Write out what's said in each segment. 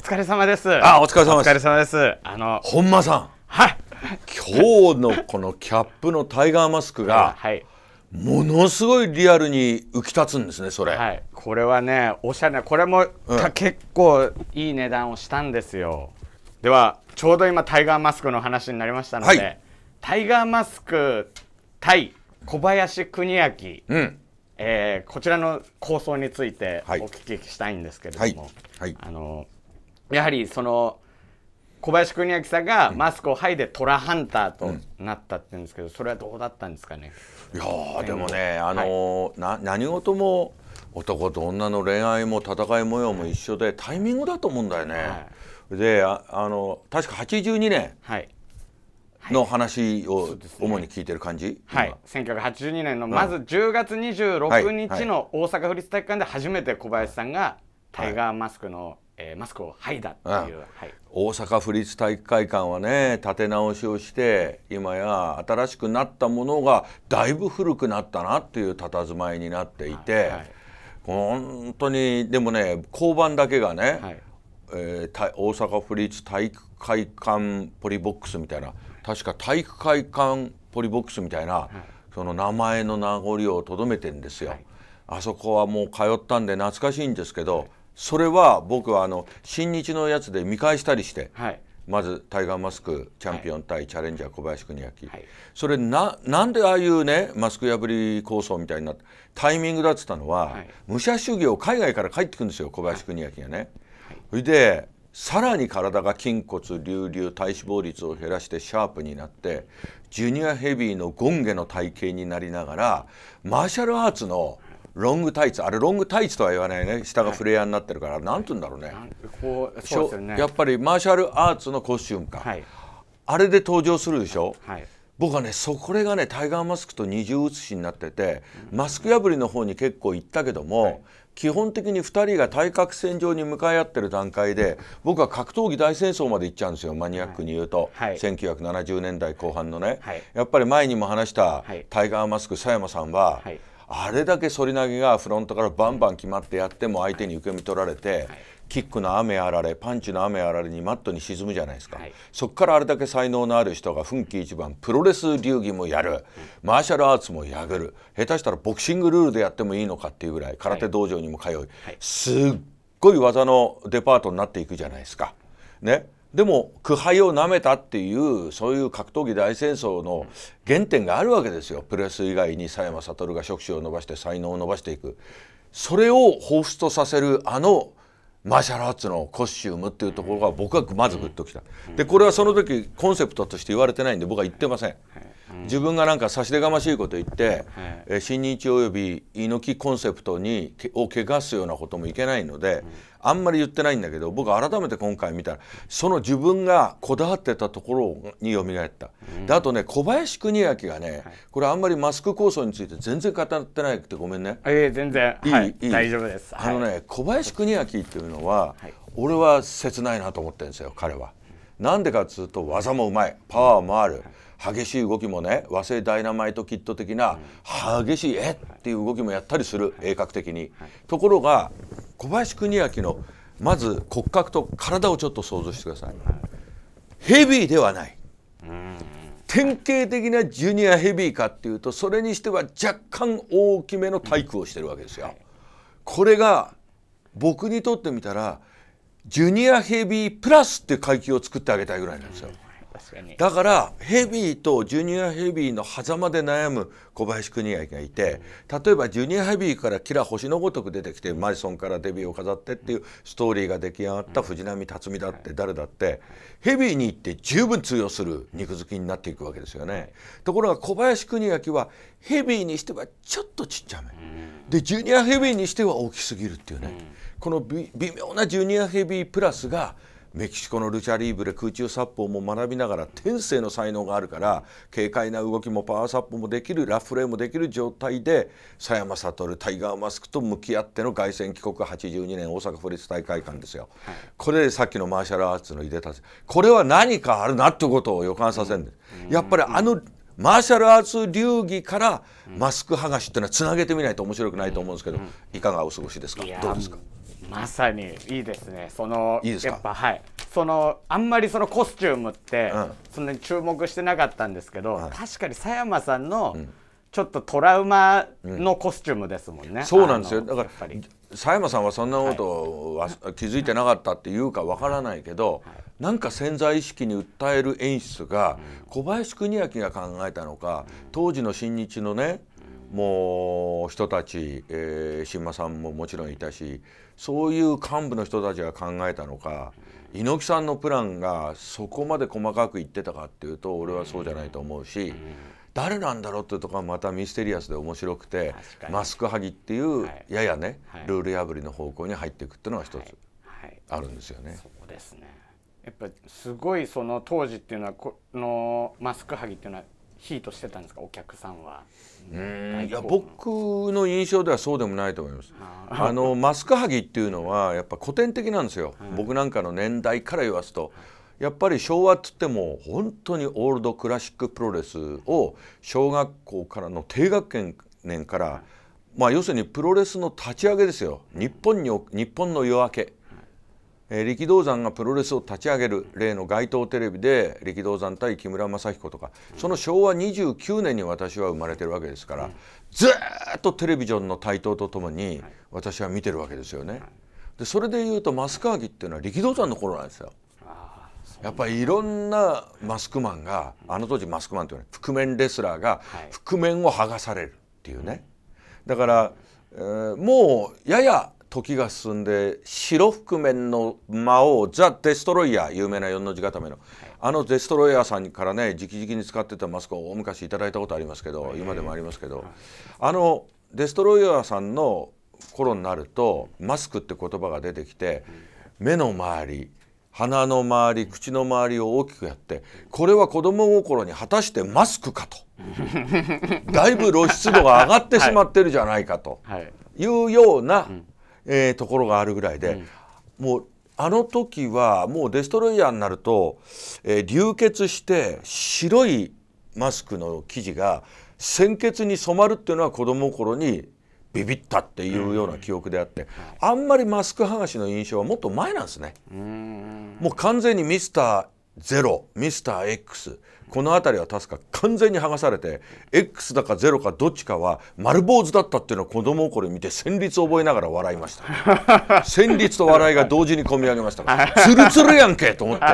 お疲れ様です。あ、お疲れ様です。お疲れ様です。あの本間さん。はい。今日のこのキャップのタイガーマスクが、はい、ものすごいリアルに浮き立つんですねそれ、はい、これはねおしゃれこれも、うん、結構いい値段をしたんですよではちょうど今タイガーマスクの話になりましたので、はい、タイガーマスク対小林邦明、うんえー、こちらの構想についてお聞きしたいんですけれども、はい、はい、あのやはりその小林邦明さんがマスクを剥いでトラハンターとなったって言うんですけど、それはどうだったんですかね。いやでもね、あのーはい、な何事も男と女の恋愛も戦い模様も一緒で、タイミングだと思うんだよね。はい、でああの確か82年の話を主に聞いてる感じ、はいはいね、はい、1982年のまず10月26日の大阪府立体育館で初めて小林さんがタイガーマスクの、えー、マスクを剥いだっていう、はい、大阪府立体育会館はね立て直しをして今や新しくなったものがだいぶ古くなったなっていう佇まいになっていて、はいはい、本当にでもね交番だけがね、はい、えー、大阪府立体育会館ポリボックスみたいな確か体育会館ポリボックスみたいな、その名前の名残をとどめてんですよ。あそこはもう通ったんで懐かしいんですけど、それは僕はあの新日のやつで見返したりして、はい、まずタイガーマスクチャンピオン対、チャレンジャー小林邦明、はい、それななんでああいうねマスク破り構想みたいになっタイミングだっつったのは、はい、武者修行海外から帰ってくるんですよ小林邦明がね。それでさらに体が筋骨隆々体脂肪率を減らしてシャープになってジュニアヘビーのゴンゲの体型になりながらマーシャルアーツの、ロングタイツあれロングタイツとは言わないね下がフレアになってるから、はい、なんて言うんだろうねこうそう、ね、やっぱりマーシャルアーツのコスチュームか、はい、あれで登場するでしょ、はい、僕はねそこれがねタイガーマスクと二重写しになってて、マスク破りの方に結構行ったけども、はい、基本的に2人が対角線上に向かい合ってる段階で僕は格闘技大戦争まで行っちゃうんですよマニアックに言うと、はい、1970年代後半のね、はい、やっぱり前にも話したタイガーマスク佐山さんは、はいあれだけ反り投げがフロントからバンバン決まってやっても相手に受け身取られて、キックの雨あられパンチの雨あられにマットに沈むじゃないですか、はい、そこからあれだけ才能のある人が奮起一番プロレス流儀もやる、マーシャルアーツもやぐる下手したらボクシングルールでやってもいいのかっていうぐらい空手道場にも通い、はいはい、すっごい技のデパートになっていくじゃないですか。ね、でも苦杯をなめたっていうそういう格闘技大戦争の原点があるわけですよプレス以外に佐山悟が触手を伸ばして才能を伸ばしていくそれを彷彿とさせるあのマーシャルアーツのコスチュームっていうところが僕はまずグッときたでこれはその時コンセプトとして言われてないんで僕は言ってません。自分がなんか差し出がましいこと言って、え新日および猪木コンセプトにを汚すようなこともいけないので、あんまり言ってないんだけど僕改めて今回見たらその自分がこだわってたところによみがえった、であとね小林邦明がね、これあんまりマスク構想について全然語ってないってごめんね。えー、全然いい、はい、い大丈夫です。あのね、小林邦明っていうのは、はい、俺は切ないなと思ってるんですよ彼は。なんでかっつうと技もうまいパワーもある、激しい動きもね和製ダイナマイトキット的な激しい「えっ!」っていう動きもやったりする鋭角的に。ところが小林邦明のまず骨格と体をちょっと想像してください。ヘビーではない。典型的なジュニアヘビーかっていうとそれにしては若干大きめの体育をしてるわけですよ。これが僕にとってみたらジュニアヘビープラスっていう階級を作ってあげたいぐらいなんですよ。確かにだからヘビーとジュニアヘビーの狭間で悩む小林邦明がいて、例えばジュニアヘビーからキラ星のごとく出てきてマリソンからデビューを飾ってっていうストーリーが出来上がった藤波辰巳だって誰だってヘビーに行って十分通用する肉付きになっていくわけですよね。ところが小林邦明はヘビーにしてはちょっとちっちゃめ、でジュニアヘビーにしては大きすぎるっていうね、この微妙なジュニアヘビープラスがメキシコのルチャリーブレ空中殺法も学びながら天性の才能があるから軽快な動きもパワーサップもできるラフレーもできる状態で佐山悟タイガーマスクと向き合っての凱旋帰国82年大阪府立大会館ですよ。はい、これでさっきのマーシャルアーツのいでたこれは何かあるなってことを予感させるんです。やっぱりあのマーシャルアーツ流儀からマスク剥がしっていうのはつなげてみないと面白くないと思うんですけどいかがお過ごしですかどうですかまさにいいですねそのいいですかやっぱはいそのあんまりそのコスチュームって、うんそんなに注目してなかったんですけど、はい確かに佐山さんの、ちょっとトラウマのコスチュームですもんね。そうなんですよだかやっぱらり佐山さんはそんなことはわ気づいてなかったっていうかわからないけど、なんか潜在意識に訴える演出が小林邦明が考えたのか当時の新日のねもう人たち、えー、新馬さんももちろんいたしそういう幹部の人たちが考えたのか猪木さんのプランがそこまで細かく言ってたかっていうと俺はそうじゃないと思うし誰なんだろうっていうところまたミステリアスで面白くてマスクはぎっていうややね、ルール破りの方向に入っていくっていうのが一つあるんですよね。そうですねやっぱすごいその当時っていうのはこのマスクはぎっていうのはヒートしてたんですかお客さんは。うんいや僕の印象ではそうでもないと思います。あのマスク剥ぎっていうのはやっぱ古典的なんですよ、うん、僕なんかの年代から言わすと。やっぱり昭和っつっても本当にオールドクラシックプロレスを小学校からの低学年から、まあ、要するにプロレスの立ち上げですよ日本に日本の夜明けえー、力道山がプロレスを立ち上げる例の街頭テレビで力道山対木村雅彦とかその昭和29年に私は生まれてるわけですから、ずっとテレビジョンの台頭とともに私は見てるわけですよね。でそれでいうとマス益ーギっていうのは力道山の頃なんですよ。やっぱりいろんなマスクマンがあの当時マスクマンというのは覆面レスラーが覆面を剥がされるっていうねだから、えー、もうやや時が進んで白覆面の魔王ザ・デストロイヤー有名な四の字固めの、はい、あのデストロイヤーさんからね直々に使ってたマスクをお昔いただいたことありますけど、はい、今でもありますけど、はい、あのデストロイヤーさんの頃になるとマスクって言葉が出てきて目の周り鼻の周り口の周りを大きくやってこれは子供心に果たしてマスクかと だいぶ露出度が上がってしまってるじゃないかというような、うんえー、ところがあるぐらいで、うん、もうあの時はもうデストロイヤーになると、えー、流血して白いマスクの生地が鮮血に染まるっていうのは子供頃にビビったっていうような記憶であって、あんまりマスク剥がしの印象はもっと前なんですね。もう完全にミスターゼロミスター X この辺りは確か完全に剥がされて X だか0かどっちかは丸坊主だったっていうのは子供の見て旋律を覚えながら笑いました旋律 と笑いが同時に込み上げましたから ツルツルやんけと思って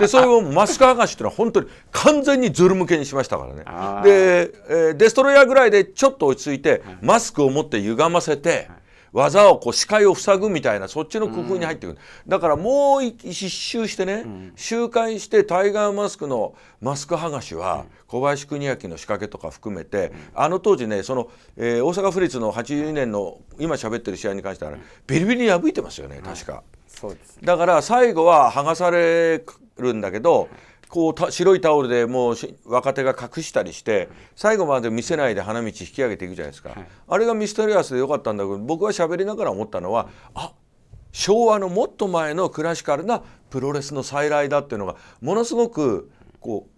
でそれをマスク剥がしっていうのは本当に完全にズル向けにしましたからねで、えー、デストロイヤーぐらいでちょっと落ち着いてマスクを持って歪ませて、はい技をこう視界を塞ぐみたいなそっちの工夫に入ってくる、うん、だからもう一周してね、うん、周回してタイガーマスクのマスク剥がしは小林邦明の仕掛けとか含めて、あの当時ねその、えー、大阪府立の82年の今喋ってる試合に関しては、ビリビリ破いてますよね確か、そうですだから最後は剥がされるんだけど、こう白いタオルでもう若手が隠したりして最後まで見せないで花道引き上げていくじゃないですか、はい、あれがミステリアスでよかったんだけど僕は喋りながら思ったのはあ昭和のもっと前のクラシカルなプロレスの再来だっていうのがものすごくこ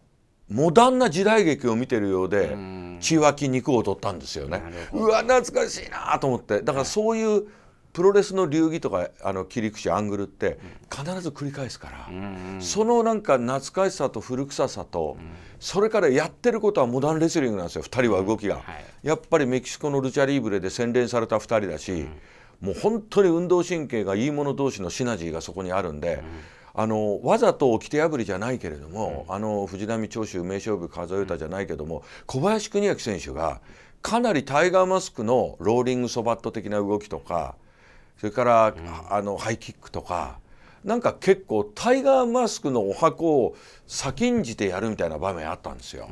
うモダンな時代劇を見てるようで血湧き肉を取ったんですよねうわ懐かしいなと思ってだからそういう、プロレスの流儀とかあの切り口アングルって必ず繰り返すから、うんうん、そのなんか懐かしさと古臭さと、うん、それからやってることはモダンレスリングなんですよ2人は動きが、はい、やっぱりメキシコのルチャリーブレで洗練された2人だし、もう本当に運動神経がいい者同士のシナジーがそこにあるんで。あのわざと掟破りじゃないけれども、うん、あの藤波長州名勝負数えたじゃないけども小林邦明選手がかなりタイガーマスクのローリングソバット的な動きとかそれから、うん、あのハイキックとかなんか結構タイガーマスクのお箱を先んじてやるみたいな場面あったんですよ。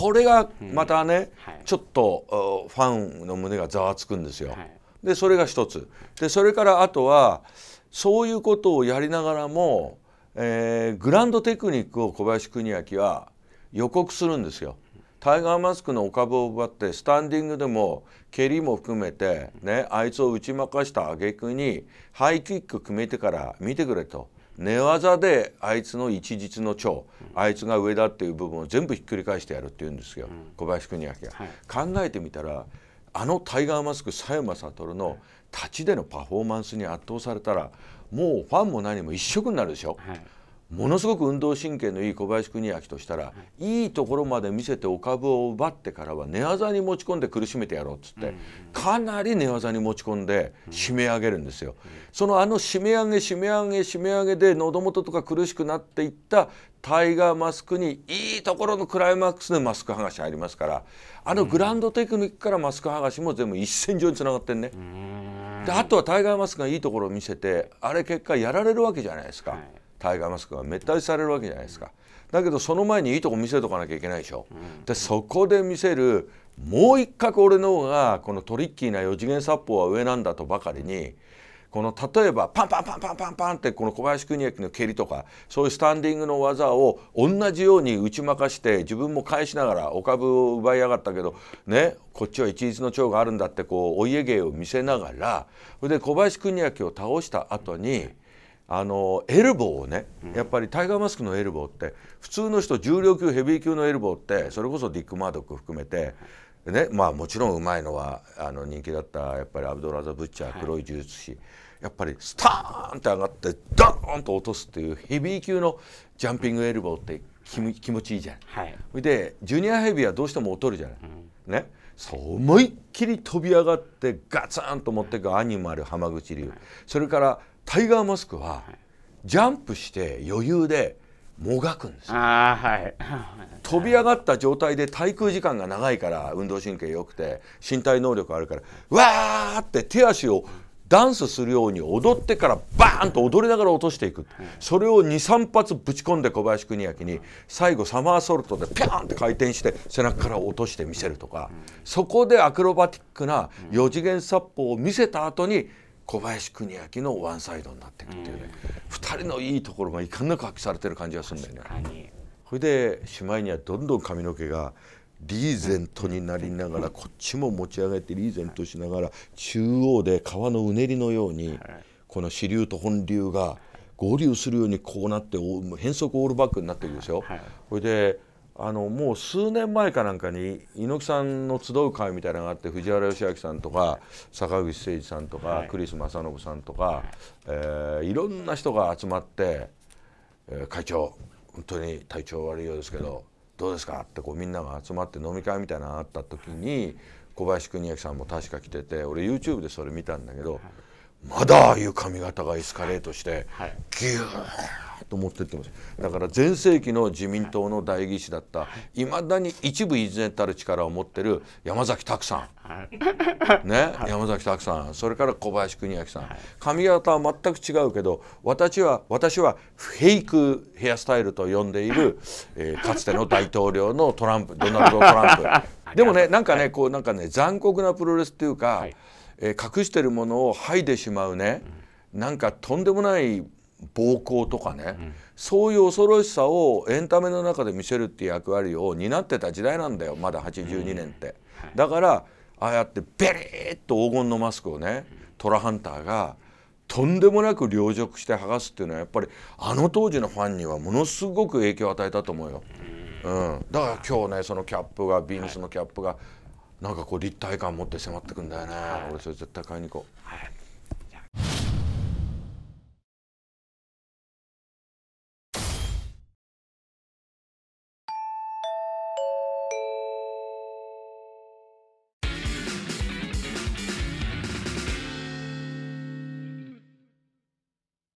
これがまたね、はい、ちょっとファンの胸がざわつくんですよ。はい、でそれが一つでそれからあとはそういうことをやりながらも、えー、グランドテクニックを小林邦明は予告するんですよ。タイガーマスクのお株を奪ってスタンディングでも蹴りも含めて、ね、あいつを打ち負かした挙句にハイキック決めてから見てくれと寝技であいつの一日の長、あいつが上だっていう部分を全部ひっくり返してやるって言うんですよ、小林邦明が、は考えてみたらあのタイガーマスク佐山悟の立ちでのパフォーマンスに圧倒されたらもうファンも何も一色になるでしょ。ものすごく運動神経のいい小林邦明としたら、い、いところまで見せてお株を奪ってからは寝技に持ち込んで苦しめてやろうっつって、かなり寝技に持ち込んで締め上げるんですよ。そのあの締め上げ締め上げ締め上げで喉元とか苦しくなっていったタイガーマスクにいいところのクライマックスでマスク剥がしありますからあのグランドテクニックからマスク剥がしも全部一線上につながってんね。であとはタイガーマスクがいいところを見せてあれ結果やられるわけじゃないですか。はいタイガーマスクが滅にされるわけじゃないですかだけどその前にいいとこ見せとかなきゃいけないでしょ、うん、でそこで見せるもう一角俺の方がこのトリッキーな4次元殺法は上なんだとばかりにこの例えばパンパンパンパンパンパンってこの小林邦明の蹴りとかそういうスタンディングの技を同じように打ち負かして自分も返しながらお株を奪いやがったけどねこっちは一律の長があるんだってこうお家芸を見せながらそれで小林邦明を倒した後に。あのエルボーをねやっぱりタイガーマスクのエルボーって普通の人重量級ヘビー級のエルボーってそれこそディック・マードック含めて、ねまあ、もちろんうまいのはあの人気だったやっぱりアブドラザ・ブッチャー黒い呪術師、やっぱりスターンって上がってドーンと落とすっていうヘビー級のジャンピングエルボーって気持ちいいじゃない。はい、でジュニアヘビーはどうしても劣るじゃない。うん、ねそう思いっきり飛び上がってガツンと持っていくアニマル浜口流、それからタイガー・マスクはジャンプして余裕でもがくんですよ、はい、飛び上がった状態で滞空時間が長いから運動神経良くて身体能力あるからわーって手足をダンスするように踊ってからバーンと踊りながら落としていくそれを23発ぶち込んで小林邦明に最後サマーソルトでピャーンって回転して背中から落として見せるとかそこでアクロバティックな4次元殺法を見せた後に小林邦明のワンサイドになっていくっていうね、うん、2人のいいところがいかんなく発揮されてる感じがするんだよね。それでしまいにはどんどん髪の毛がリーゼントになりながらこっちも持ち上げてリーゼントしながら中央で川のうねりのようにこの支流と本流が合流するようにこうなって変則オールバックになってるでしょ。それであのもう数年前かなんかに猪木さんの集う会みたいなのがあって藤原義明さんとか坂口誠二さんとか、はい、クリス正信さんとか、はいえー、いろんな人が集まって、えー、会長本当に体調悪いようですけどどうですかってこうみんなが集まって飲み会みたいなのがあった時に小林邦明さんも確か来てて俺 YouTube でそれ見たんだけど。はいまだああいう髪型がエスカレートして、ぎゅーと持ってってますだから全盛期の自民党の代議士だったいまだに一部いずれたる力を持ってる山崎拓さん、ね、山崎拓さんそれから小林邦明さん髪型は全く違うけど私は私はフェイクヘアスタイルと呼んでいる、えー、かつての大統領のトランプドナルド・トランプ でもねなんかねこうなんかね残酷なプロレスっていうか、はいえー、隠してるものを剥いでしまうね、うん、なんかとんでもない暴行とかね、うん、そういう恐ろしさをエンタメの中で見せるっていう役割を担ってた時代なんだよまだ82年って、うんはい、だからああやってベリーと黄金のマスクをねトラハンターがとんでもなく凌辱して剥がすっていうのはやっぱりあの当時のファンにはものすごく影響を与えたと思うよ。うん、だから今日ねそのキャップがビームスのキャップが、はいなんかこう立体感を持って迫ってくんだよね、俺それ絶対買いに行こう、はい